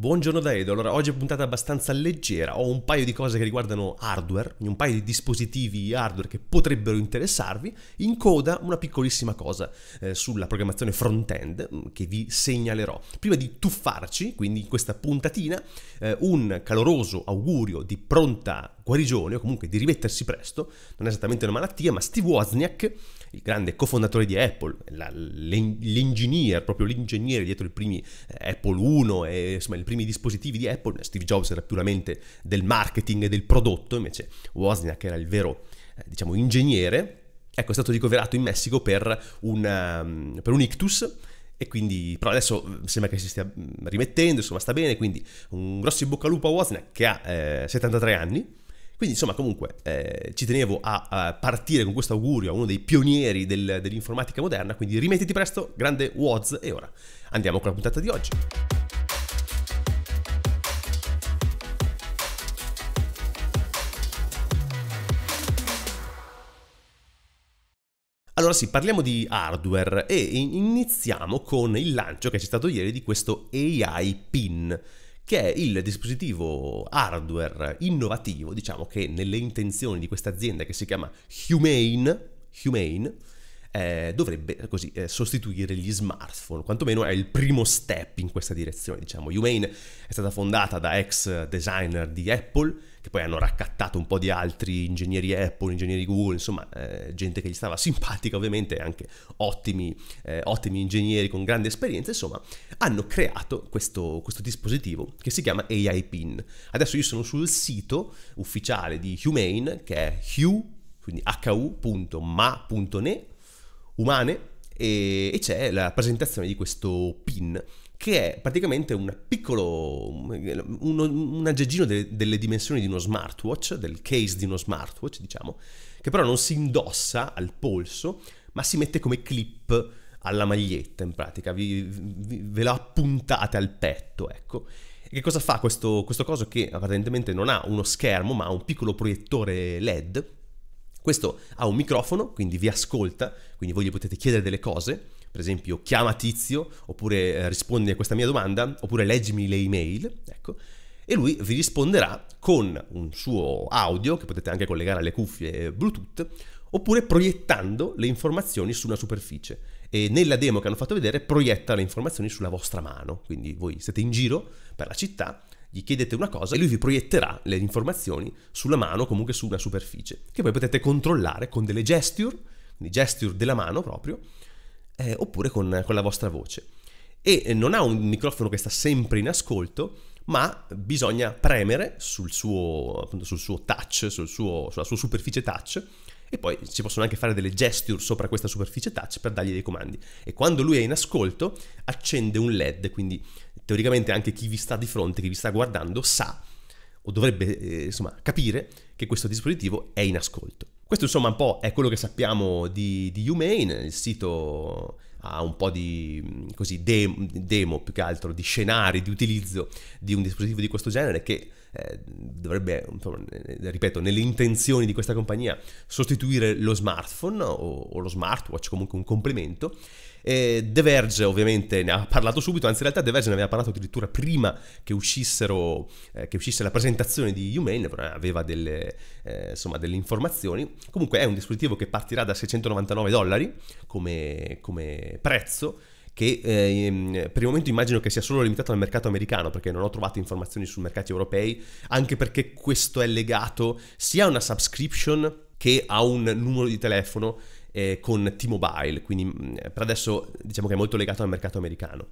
Buongiorno da Edo, allora oggi è puntata abbastanza leggera, ho un paio di cose che riguardano hardware, un paio di dispositivi hardware che potrebbero interessarvi, in coda una piccolissima cosa eh, sulla programmazione front-end mm, che vi segnalerò. Prima di tuffarci, quindi in questa puntatina, eh, un caloroso augurio di pronta guarigione o comunque di rimettersi presto, non è esattamente una malattia, ma Steve Wozniak il grande cofondatore di Apple, la, l'engineer, proprio l'ingegnere dietro i primi eh, Apple 1 e insomma i primi dispositivi di Apple, eh, Steve Jobs era puramente del marketing e del prodotto, invece Wozniak era il vero, eh, diciamo, ingegnere. Ecco, è stato ricoverato in Messico per, una, ehm, per un ictus, e quindi, però adesso sembra che si stia mm, rimettendo, insomma sta bene, quindi un grosso in bocca al lupo a Wozniak che ha eh, 73 anni quindi insomma comunque eh, ci tenevo a, a partire con questo augurio a uno dei pionieri del, dell'informatica moderna, quindi rimettiti presto, grande Woz e ora andiamo con la puntata di oggi. Allora sì, parliamo di hardware e iniziamo con il lancio che c'è stato ieri di questo AI PIN che è il dispositivo hardware innovativo, diciamo che nelle intenzioni di questa azienda che si chiama Humane, Humane eh, dovrebbe eh, così eh, sostituire gli smartphone, quantomeno è il primo step in questa direzione, diciamo. Humane è stata fondata da ex designer di Apple che poi hanno raccattato un po' di altri ingegneri Apple, ingegneri Google, insomma eh, gente che gli stava simpatica ovviamente, anche ottimi, eh, ottimi ingegneri con grande esperienza, insomma, hanno creato questo, questo dispositivo che si chiama AI Pin. Adesso io sono sul sito ufficiale di Humane, che è Hugh, quindi hu.ma.ne, umane, e, c'è la presentazione di questo pin che è praticamente un piccolo, uno, un aggeggino de, delle dimensioni di uno smartwatch, del case di uno smartwatch, diciamo, che però non si indossa al polso, ma si mette come clip alla maglietta in pratica, vi, vi, ve la appuntate al petto, ecco. E che cosa fa questo, questo coso che apparentemente non ha uno schermo, ma ha un piccolo proiettore LED? Questo ha un microfono, quindi vi ascolta, quindi voi gli potete chiedere delle cose per esempio chiama Tizio, oppure eh, rispondi a questa mia domanda, oppure leggimi le email, ecco, e lui vi risponderà con un suo audio, che potete anche collegare alle cuffie Bluetooth, oppure proiettando le informazioni su una superficie. E nella demo che hanno fatto vedere proietta le informazioni sulla vostra mano, quindi voi siete in giro per la città, gli chiedete una cosa e lui vi proietterà le informazioni sulla mano, comunque su una superficie, che poi potete controllare con delle gesture, quindi gesture della mano proprio, eh, oppure con, con la vostra voce. E eh, non ha un microfono che sta sempre in ascolto, ma bisogna premere sul suo, appunto, sul suo touch, sul suo, sulla sua superficie touch e poi ci possono anche fare delle gesture sopra questa superficie touch per dargli dei comandi. E quando lui è in ascolto accende un LED, quindi teoricamente anche chi vi sta di fronte, chi vi sta guardando sa o dovrebbe eh, insomma capire che questo dispositivo è in ascolto. Questo insomma un po' è quello che sappiamo di, di Humane, il sito ha un po' di così, demo, demo più che altro di scenari di utilizzo di un dispositivo di questo genere che eh, dovrebbe, insomma, eh, ripeto, nelle intenzioni di questa compagnia sostituire lo smartphone o, o lo smartwatch, comunque un complemento. E The Verge ovviamente ne ha parlato subito, anzi in realtà The Verge ne aveva parlato addirittura prima che, uscissero, eh, che uscisse la presentazione di Humane, aveva delle, eh, insomma, delle, informazioni. Comunque è un dispositivo che partirà da 699 dollari come, come prezzo che eh, per il momento immagino che sia solo limitato al mercato americano, perché non ho trovato informazioni sui mercati europei, anche perché questo è legato sia a una subscription che a un numero di telefono eh, con T-Mobile, quindi mm, per adesso diciamo che è molto legato al mercato americano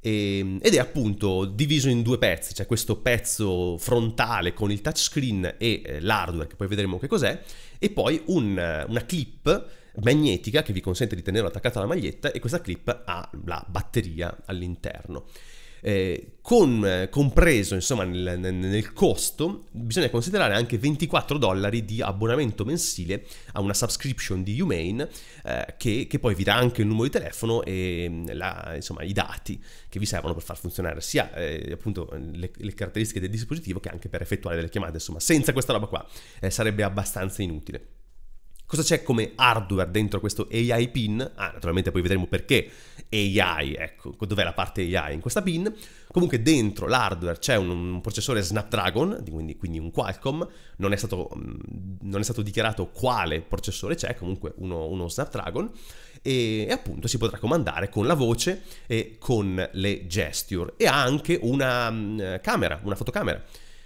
ehm, ed è appunto diviso in due pezzi, c'è cioè questo pezzo frontale con il touchscreen e eh, l'hardware, che poi vedremo che cos'è, e poi un, una clip magnetica che vi consente di tenerlo attaccato alla maglietta e questa clip ha la batteria all'interno. Eh, con, compreso insomma, nel, nel, costo bisogna considerare anche 24 dollari di abbonamento mensile a una subscription di Humane eh, che, che, poi vi dà anche il numero di telefono e mm, la, insomma, i dati che vi servono per far funzionare sia eh, appunto le, le, caratteristiche del dispositivo che anche per effettuare delle chiamate insomma senza questa roba qua eh, sarebbe abbastanza inutile Cosa c'è come hardware dentro questo AI pin? Ah, naturalmente poi vedremo perché AI, ecco, dov'è la parte AI in questa pin. Comunque dentro l'hardware c'è un, un processore Snapdragon, quindi, quindi un Qualcomm, non è, stato, mm, non è, stato, dichiarato quale processore c'è, comunque uno, uno Snapdragon, e, e, appunto si potrà comandare con la voce e con le gesture. E ha anche una um, camera, una fotocamera.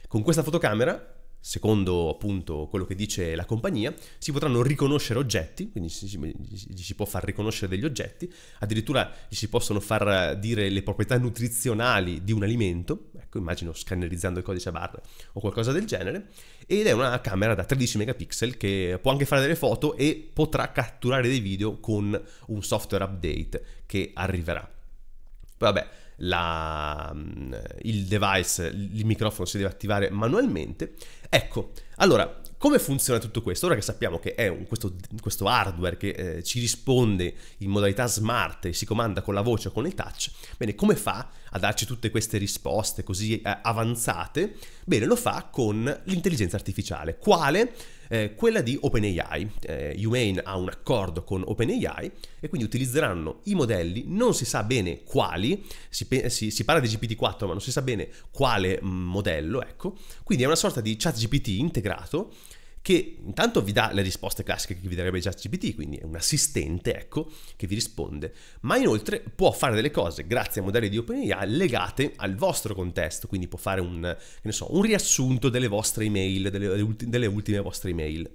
Con questa fotocamera secondo appunto quello che dice la compagnia, si potranno riconoscere oggetti, quindi gli si può far riconoscere degli oggetti, addirittura gli si possono far dire le proprietà nutrizionali di un alimento, ecco immagino scannerizzando il codice a barre o qualcosa del genere, ed è una camera da 13 megapixel che può anche fare delle foto e potrà catturare dei video con un software update che arriverà. Vabbè, la, mm, il device, il microfono si deve attivare manualmente. Ecco, allora, come funziona tutto questo? Ora che sappiamo che è un, questo, questo, hardware che eh, ci risponde in modalità smart e si comanda con la voce o con il touch, bene, come fa a darci tutte queste risposte così eh, avanzate, bene, lo fa con l'intelligenza artificiale. Quale? Eh, quella di OpenAI. Eh, Humane ha un accordo con OpenAI e quindi utilizzeranno i modelli, non si sa bene quali, si, pe- si, si parla di GPT-4 ma non si sa bene quale mm, modello, ecco, quindi è una sorta di chat GPT integrato che intanto vi dà le risposte classiche che vi darebbe già GPT, quindi è un assistente, ecco, che vi risponde, ma inoltre può fare delle cose grazie a modelli di OpenAI legate al vostro contesto, quindi può fare un, so, un riassunto delle vostre email, delle, delle ultime vostre email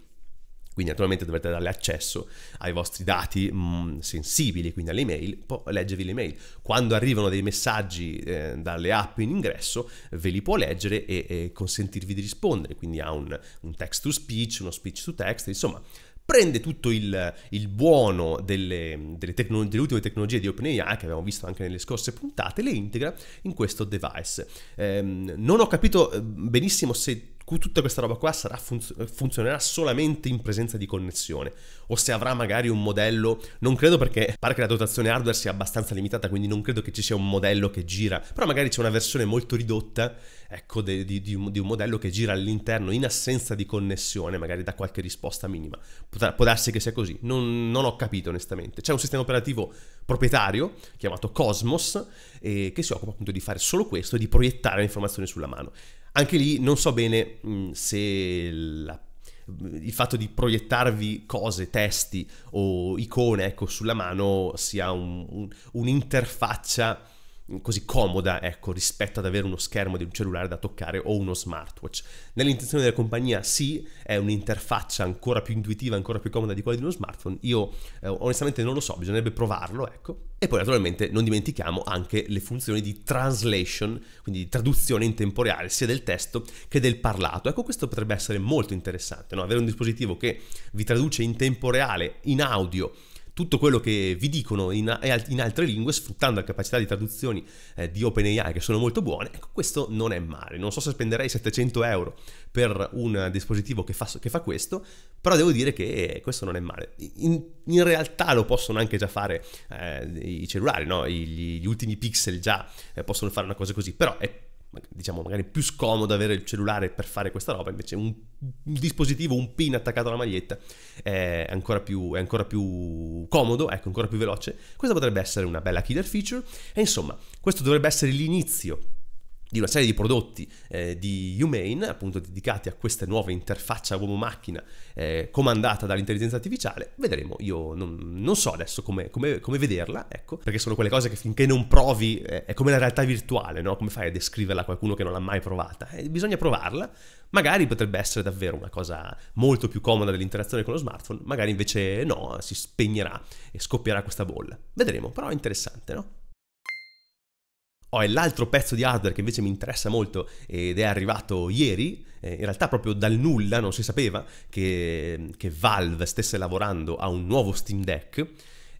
quindi naturalmente dovrete darle accesso ai vostri dati mh, mm, sensibili, quindi alle email, può leggervi le email. Quando arrivano dei messaggi eh, dalle app in ingresso, ve li può leggere e, e consentirvi di rispondere, quindi ha un, un text to speech, uno speech to text, insomma prende tutto il, il buono delle, delle, tecno, delle, ultime tecnologie di OpenAI che abbiamo visto anche nelle scorse puntate e le integra in questo device. Ehm, non ho capito eh, benissimo se tutta questa roba qua funz- funzionerà solamente in presenza di connessione o se avrà magari un modello, non credo perché pare che la dotazione hardware sia abbastanza limitata, quindi non credo che ci sia un modello che gira, però magari c'è una versione molto ridotta, ecco, di, di, di, un, di un, modello che gira all'interno in assenza di connessione, magari da qualche risposta minima. Potrà, può darsi che sia così, non, non ho capito onestamente. C'è un sistema operativo proprietario chiamato Cosmos eh, che si occupa appunto di fare solo questo e di proiettare le informazioni sulla mano. Anche lì non so bene mh, mm, se la il fatto di proiettarvi cose, testi o icone ecco, sulla mano sia un, un, un'interfaccia così comoda ecco, rispetto ad avere uno schermo di un cellulare da toccare o uno smartwatch. Nell'intenzione della compagnia sì, è un'interfaccia ancora più intuitiva, ancora più comoda di quella di uno smartphone. Io eh, onestamente non lo so, bisognerebbe provarlo, ecco. E poi naturalmente non dimentichiamo anche le funzioni di translation, quindi di traduzione in tempo reale sia del testo che del parlato. Ecco, questo potrebbe essere molto interessante, no? avere un dispositivo che vi traduce in tempo reale in audio tutto quello che vi dicono in, in altre lingue sfruttando la capacità di traduzioni eh, di OpenAI che sono molto buone, ecco questo non è male. Non so se spenderei 700 euro per un dispositivo che fa, che fa questo, però devo dire che questo non è male. In, in realtà lo possono anche già fare eh, i cellulari, no? I, gli, gli, ultimi pixel già eh, possono fare una cosa così, però è diciamo magari più scomodo avere il cellulare per fare questa roba, invece un, un dispositivo, un pin attaccato alla maglietta è ancora, più, è ancora più comodo, ecco, ancora più veloce. Questa potrebbe essere una bella killer feature e insomma, questo dovrebbe essere l'inizio di una serie di prodotti eh, di Humane, appunto dedicati a questa nuova interfaccia uomo-macchina eh, comandata dall'intelligenza artificiale. Vedremo, io non, non so adesso come, come, come, vederla, ecco, perché sono quelle cose che finché non provi eh, è come la realtà virtuale, no? Come fai a descriverla a qualcuno che non l'ha mai provata? Eh, bisogna provarla, magari potrebbe essere davvero una cosa molto più comoda dell'interazione con lo smartphone, magari invece no, si spegnerà e scoppierà questa bolla. Vedremo, però è interessante, no? Poi l'altro pezzo di hardware che invece mi interessa molto ed è arrivato ieri, eh, in realtà proprio dal nulla, non si sapeva che, che Valve stesse lavorando a un nuovo Steam Deck.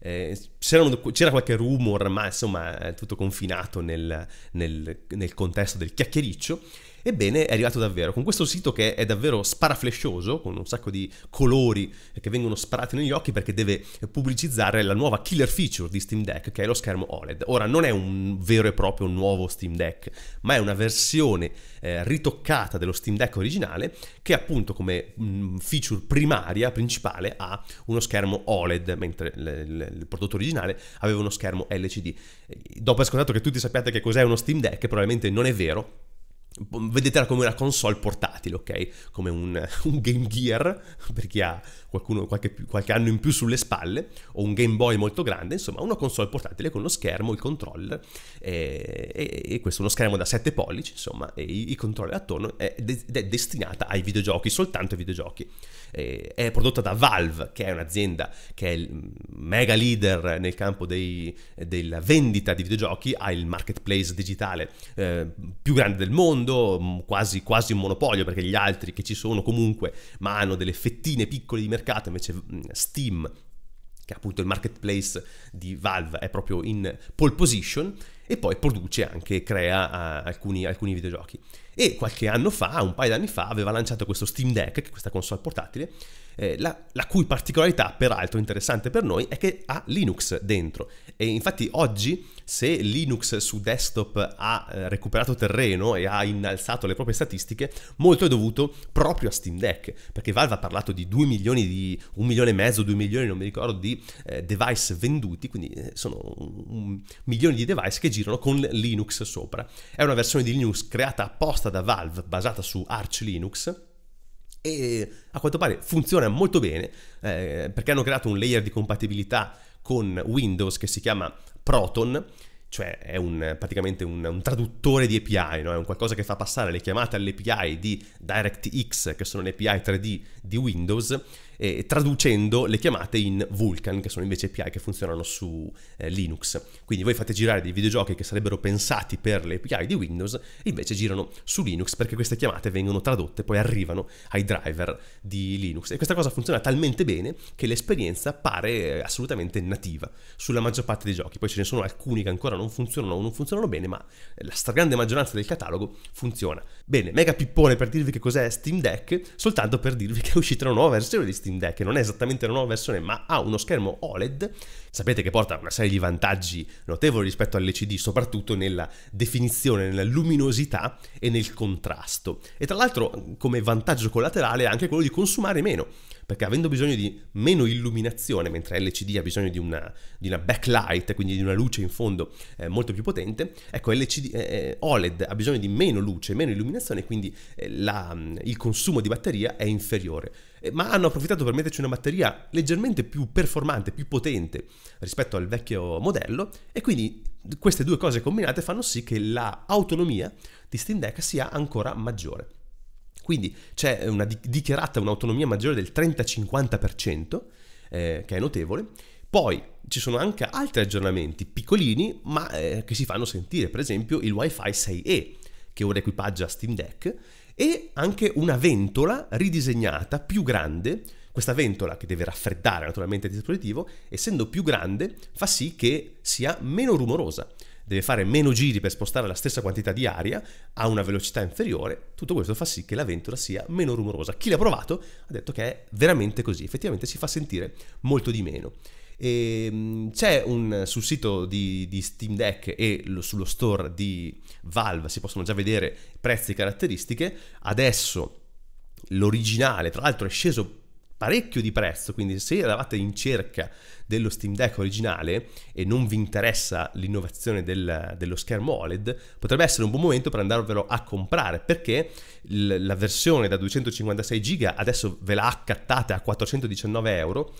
Eh, c'era qualche rumor, ma insomma è tutto confinato nel, nel, nel contesto del chiacchiericcio. Ebbene, è arrivato davvero, con questo sito che è davvero sparaflescioso, con un sacco di colori che vengono sparati negli occhi perché deve pubblicizzare la nuova killer feature di Steam Deck, che è lo schermo OLED. Ora, non è un vero e proprio nuovo Steam Deck, ma è una versione eh, ritoccata dello Steam Deck originale che appunto come mh, mm, feature primaria, principale, ha uno schermo OLED, mentre l- l- il prodotto originale aveva uno schermo LCD. Dopo è scontato che tutti sappiate che cos'è uno Steam Deck, probabilmente non è vero, Vedetela come una console portatile, ok? Come un, un Game Gear, per chi ha qualcuno, qualche, qualche, anno in più sulle spalle, o un Game Boy molto grande, insomma, una console portatile con lo schermo, il controller, e, eh, e, e questo è uno schermo da 7 pollici, insomma, e i, i controller attorno, ed è, è destinata ai videogiochi, soltanto ai videogiochi eh, è prodotta da Valve, che è un'azienda che è il mega leader nel campo dei, della vendita di videogiochi, ha il marketplace digitale eh, più grande del mondo, mm, quasi, quasi un monopolio perché gli altri che ci sono comunque, ma hanno delle fettine piccole di mercato, invece mm, Steam che appunto il marketplace di Valve è proprio in pole position, e poi produce anche, crea uh, alcuni, alcuni, videogiochi. E qualche anno fa, un paio d'anni fa, aveva lanciato questo Steam Deck, che è questa console portatile, eh, la, la, cui particolarità, peraltro interessante per noi, è che ha Linux dentro. E infatti oggi, se Linux su desktop ha eh, recuperato terreno e ha innalzato le proprie statistiche, molto è dovuto proprio a Steam Deck, perché Valve ha parlato di 2 milioni, di 1 milione e mezzo, 2 milioni, non mi ricordo, di eh, device venduti, quindi eh, sono un, milioni di device che girano con Linux sopra. È una versione di Linux creata apposta da Valve, basata su Arch Linux e a quanto pare funziona molto bene eh, perché hanno creato un layer di compatibilità con Windows che si chiama Proton, cioè è un, praticamente un, un, traduttore di API, no? è un qualcosa che fa passare le chiamate alle API di DirectX, che sono le API 3D di Windows, eh, traducendo le chiamate in Vulkan, che sono invece API che funzionano su eh, Linux. Quindi voi fate girare dei videogiochi che sarebbero pensati per le API di Windows, invece girano su Linux perché queste chiamate vengono tradotte e poi arrivano ai driver di Linux. E questa cosa funziona talmente bene che l'esperienza pare eh, assolutamente nativa sulla maggior parte dei giochi. Poi ce ne sono alcuni che ancora non funzionano o non funzionano bene, ma eh, la stragrande maggioranza del catalogo funziona. Bene, mega pippone per dirvi che cos'è Steam Deck, soltanto per dirvi che è uscita una nuova versione di Steam Steam Deck, non è esattamente la nuova versione, ma ha uno schermo OLED. Sapete che porta una serie di vantaggi notevoli rispetto all'LCD, soprattutto nella definizione, nella luminosità e nel contrasto. E tra l'altro, come vantaggio collaterale, è anche quello di consumare meno perché avendo bisogno di meno illuminazione, mentre LCD ha bisogno di una, di una backlight, quindi di una luce in fondo eh, molto più potente, ecco LCD, eh, eh OLED ha bisogno di meno luce, meno illuminazione, quindi eh, la, mm, il consumo di batteria è inferiore. Eh, ma hanno approfittato per metterci una batteria leggermente più performante, più potente rispetto al vecchio modello e quindi queste due cose combinate fanno sì che l'autonomia la di Steam Deck sia ancora maggiore. Quindi c'è una dichiarata un'autonomia maggiore del 30-50%, eh, che è notevole. Poi ci sono anche altri aggiornamenti piccolini, ma eh, che si fanno sentire, per esempio il WiFi 6E, che ora equipaggia Steam Deck, e anche una ventola ridisegnata più grande. Questa ventola che deve raffreddare naturalmente il dispositivo, essendo più grande, fa sì che sia meno rumorosa deve fare meno giri per spostare la stessa quantità di aria ha una velocità inferiore, tutto questo fa sì che la ventola sia meno rumorosa. Chi l'ha provato ha detto che è veramente così, effettivamente si fa sentire molto di meno. E ehm, c'è un, sul sito di, di Steam Deck e lo, sullo store di Valve si possono già vedere prezzi e caratteristiche. Adesso l'originale, tra l'altro, è sceso parecchio di prezzo, quindi se eravate in cerca dello Steam Deck originale e non vi interessa l'innovazione del, dello schermo OLED, potrebbe essere un buon momento per andarvelo a comprare perché l- la versione da 256 GB adesso ve la accattate a 419 euro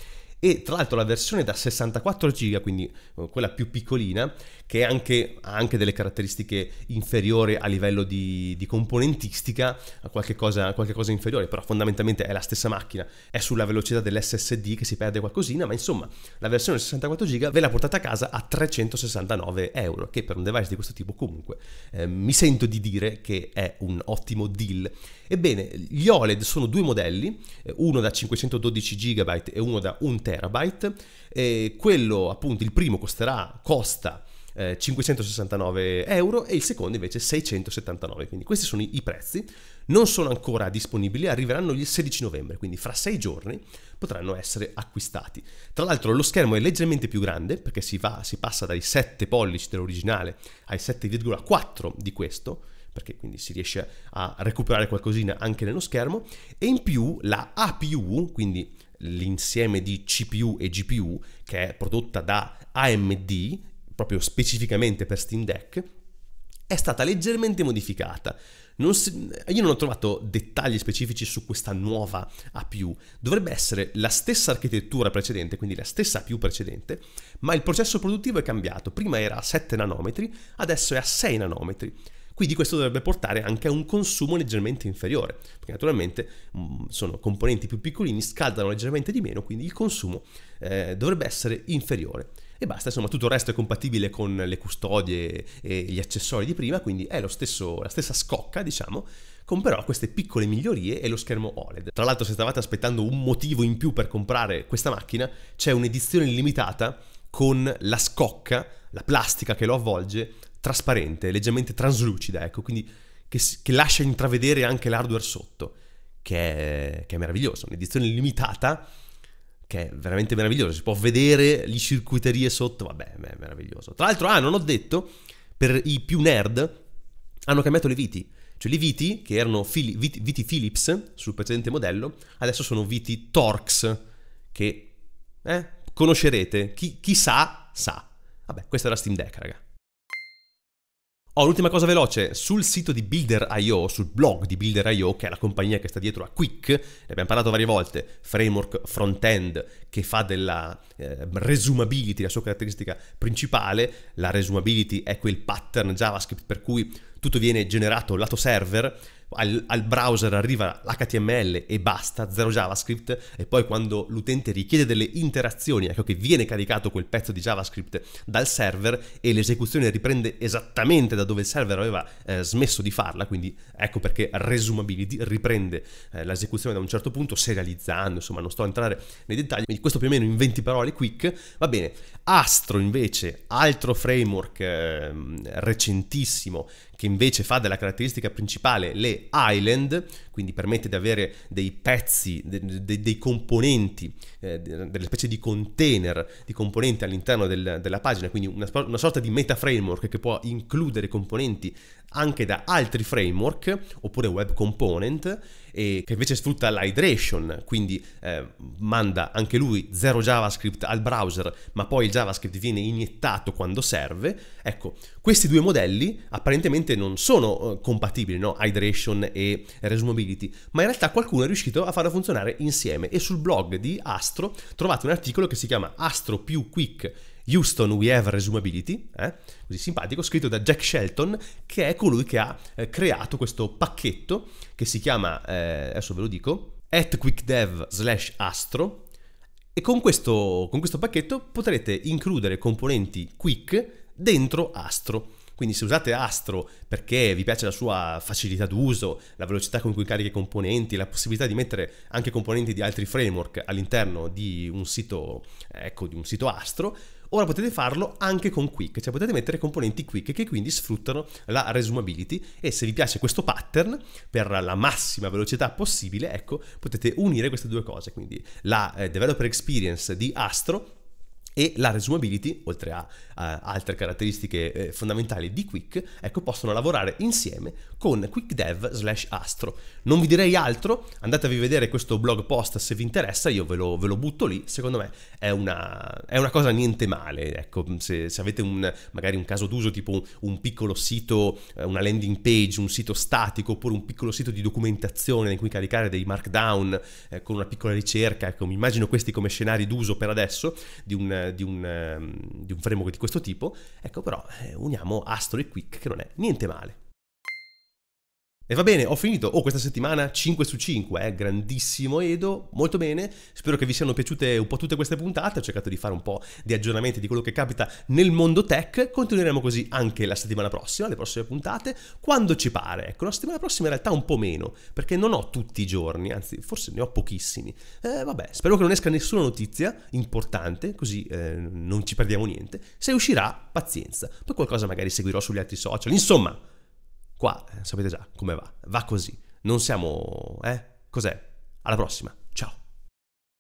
e tra l'altro la versione da 64 GB, quindi eh, quella più piccolina, che anche, ha anche delle caratteristiche inferiori a livello di, di componentistica, a qualche cosa, a qualche cosa inferiore, però fondamentalmente è la stessa macchina, è sulla velocità dell'SSD che si perde qualcosina, ma insomma la versione 64 GB ve la portate a casa a 369 euro, che per un device di questo tipo comunque eh, mi sento di dire che è un ottimo deal. Ebbene, gli OLED sono due modelli, eh, uno da 512 GB e uno da 1 TB terabyte. E quello, appunto, il primo costerà, costa 569 eh, euro e il secondo invece 679 quindi questi sono i prezzi non sono ancora disponibili arriveranno il 16 novembre quindi fra sei giorni potranno essere acquistati tra l'altro lo schermo è leggermente più grande perché si, va, si passa dai 7 pollici dell'originale ai 7,4 di questo perché quindi si riesce a recuperare qualcosina anche nello schermo e in più la APU quindi l'insieme di CPU e GPU che è prodotta da AMD, proprio specificamente per Steam Deck, è stata leggermente modificata. Non si... io non ho trovato dettagli specifici su questa nuova APU. Dovrebbe essere la stessa architettura precedente, quindi la stessa APU precedente, ma il processo produttivo è cambiato. Prima era a 7 nanometri, adesso è a 6 nanometri. Quindi questo dovrebbe portare anche a un consumo leggermente inferiore, perché naturalmente mm, sono componenti più piccolini, scaldano leggermente di meno, quindi il consumo eh, dovrebbe essere inferiore. E basta, insomma, tutto il resto è compatibile con le custodie e gli accessori di prima, quindi è stesso, la stessa scocca, diciamo, con però queste piccole migliorie e lo schermo OLED. Tra l'altro, se stavate aspettando un motivo in più per comprare questa macchina, c'è un'edizione limitata con la scocca, la plastica che lo avvolge, trasparente, leggermente traslucida, ecco, quindi che, che, lascia intravedere anche l'hardware sotto, che è, che è meraviglioso. Un'edizione limitata che è veramente meravigliosa, si può vedere le circuiterie sotto, vabbè, è meraviglioso. Tra l'altro, ah, non ho detto, per i più nerd hanno cambiato le viti. Cioè le viti, che erano Fili- viti, viti Philips sul precedente modello, adesso sono viti Torx, che eh, conoscerete. Chi, chi sa, sa. Vabbè, questa è la Steam Deck, raga. Oh, l'ultima cosa veloce, sul sito di Builder.io, sul blog di Builder.io, che è la compagnia che sta dietro a Quick, ne abbiamo parlato varie volte, framework front-end che fa della eh, resumability la sua caratteristica principale, la resumability è quel pattern JavaScript per cui tutto viene generato lato server, al, al, browser arriva l'HTML e basta, zero JavaScript, e poi quando l'utente richiede delle interazioni, ecco che viene caricato quel pezzo di JavaScript dal server e l'esecuzione riprende esattamente da dove il server aveva eh, smesso di farla, quindi ecco perché Resumability riprende eh, l'esecuzione da un certo punto, serializzando, insomma non sto a entrare nei dettagli, quindi questo più o meno in 20 parole quick, va bene. Astro invece, altro framework eh, recentissimo che invece fa della caratteristica principale le island, quindi permette di avere dei pezzi, de, dei componenti, eh, delle specie di container di componenti all'interno del, della pagina, quindi una, una, sorta di meta framework che può includere componenti anche da altri framework oppure web component e che invece sfrutta l'hydration, quindi eh, manda anche lui zero JavaScript al browser, ma poi il JavaScript viene iniettato quando serve. Ecco, questi due modelli apparentemente probabilmente non sono eh, compatibili, no? Hydration e Resumability, ma in realtà qualcuno è riuscito a farlo funzionare insieme e sul blog di Astro trovate un articolo che si chiama Astro più Quick Houston We Have Resumability, eh? così simpatico, scritto da Jack Shelton, che è colui che ha eh, creato questo pacchetto che si chiama, eh, adesso ve lo dico, at quickdev slash astro, e con questo, con questo pacchetto potrete includere componenti quick dentro astro. Quindi se usate Astro perché vi piace la sua facilità d'uso, la velocità con cui carica i componenti, la possibilità di mettere anche componenti di altri framework all'interno di un sito, ecco, di un sito Astro, Ora potete farlo anche con Quick, cioè potete mettere componenti Quick che quindi sfruttano la resumability e se vi piace questo pattern per la massima velocità possibile, ecco, potete unire queste due cose, quindi la eh, developer experience di Astro e la resumability, oltre a, a altre caratteristiche eh, fondamentali di Quick, ecco, possono lavorare insieme con QuickDev slash Astro. Non vi direi altro, andatevi a vedere questo blog post se vi interessa, io ve lo, ve lo butto lì, secondo me è una, è una, cosa niente male, ecco, se, se avete un, magari un caso d'uso tipo un, un, piccolo sito, eh, una landing page, un sito statico oppure un piccolo sito di documentazione in cui caricare dei markdown eh, con una piccola ricerca, ecco, mi immagino questi come scenari d'uso per adesso di un di, un, ehm, di un framework di questo tipo, ecco però eh, uniamo Astro e Quick che non è niente male. E va bene, ho finito. Oh, questa settimana 5 su 5, eh? grandissimo Edo, molto bene. Spero che vi siano piaciute un po' tutte queste puntate. Ho cercato di fare un po' di aggiornamenti di quello che capita nel mondo tech. Continueremo così anche la settimana prossima, le prossime puntate, quando ci pare. Ecco, la settimana prossima in realtà un po' meno, perché non ho tutti i giorni, anzi forse ne ho pochissimi. Eh, vabbè, spero che non esca nessuna notizia importante, così eh, non ci perdiamo niente. Se uscirà, pazienza. Poi qualcosa magari seguirò sugli altri social. Insomma... Qua eh, sapete già come va, va così. Non siamo... eh? Cos'è? Alla prossima.